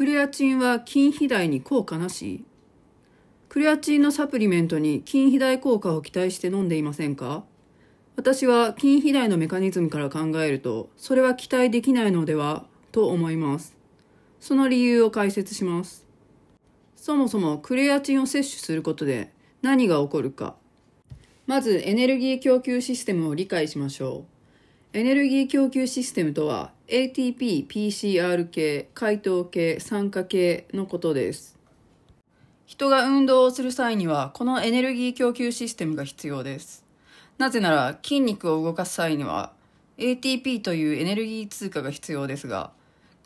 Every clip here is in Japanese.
クレアチンは筋肥大に効果なしクレアチンのサプリメントに筋肥大効果を期待して飲んでいませんか私は筋肥大のメカニズムから考えるとそれは期待できないのではと思いますその理由を解説しますそもそもクレアチンを摂取することで何が起こるかまずエネルギー供給システムを理解しましょうエネルギー供給システムとは ATP、PCR 系、解糖系、酸化系のことです。人が運動をする際には、このエネルギー供給システムが必要です。なぜなら、筋肉を動かす際には、ATP というエネルギー通貨が必要ですが、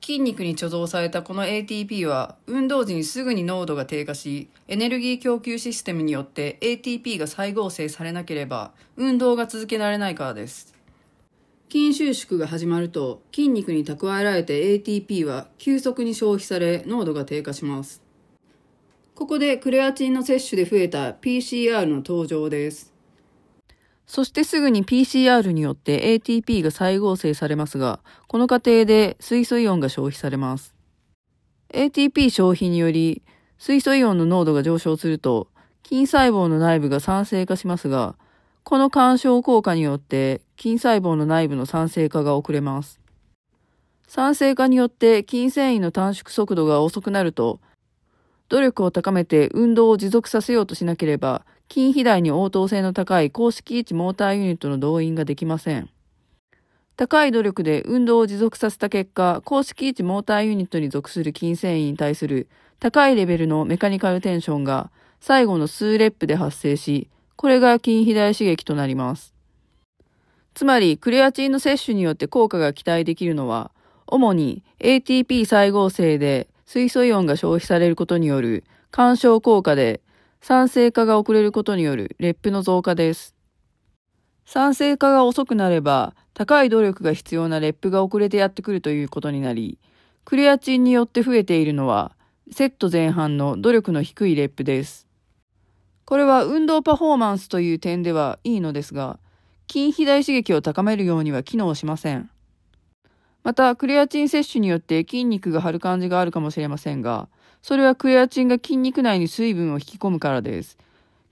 筋肉に貯蔵されたこの ATP は、運動時にすぐに濃度が低下し、エネルギー供給システムによって ATP が再合成されなければ、運動が続けられないからです。筋収縮が始まると筋肉に蓄えられて ATP は急速に消費され濃度が低下します。ここでクレアチンの摂取で増えた PCR の登場です。そしてすぐに PCR によって ATP が再合成されますが、この過程で水素イオンが消費されます。ATP 消費により水素イオンの濃度が上昇すると、筋細胞の内部が酸性化しますが、この干渉効果によって筋細胞の内部の酸性化が遅れます。酸性化によって筋繊維の短縮速度が遅くなると、努力を高めて運動を持続させようとしなければ、筋肥大に応答性の高い公式位置モーターユニットの動員ができません。高い努力で運動を持続させた結果、公式位置モーターユニットに属する筋繊維に対する高いレベルのメカニカルテンションが最後の数レップで発生し、これが筋肥大刺激となります。つまりクレアチンの摂取によって効果が期待できるのは、主に ATP 再合成で水素イオンが消費されることによる干渉効果で、酸性化が遅れることによるレップの増加です。酸性化が遅くなれば、高い努力が必要なレップが遅れてやってくるということになり、クレアチンによって増えているのは、セット前半の努力の低いレップです。これは運動パフォーマンスという点ではいいのですが、筋肥大刺激を高めるようには機能しません。また、クレアチン摂取によって筋肉が張る感じがあるかもしれませんが、それはクレアチンが筋肉内に水分を引き込むからです。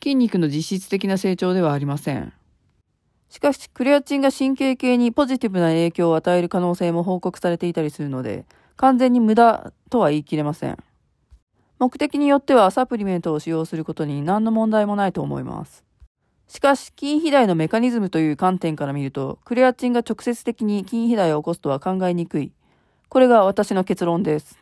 筋肉の実質的な成長ではありません。しかし、クレアチンが神経系にポジティブな影響を与える可能性も報告されていたりするので、完全に無駄とは言い切れません。目的によってはサプリメントを使用することに何の問題もないと思います。しかし、筋肥大のメカニズムという観点から見ると、クレアチンが直接的に筋肥大を起こすとは考えにくい。これが私の結論です。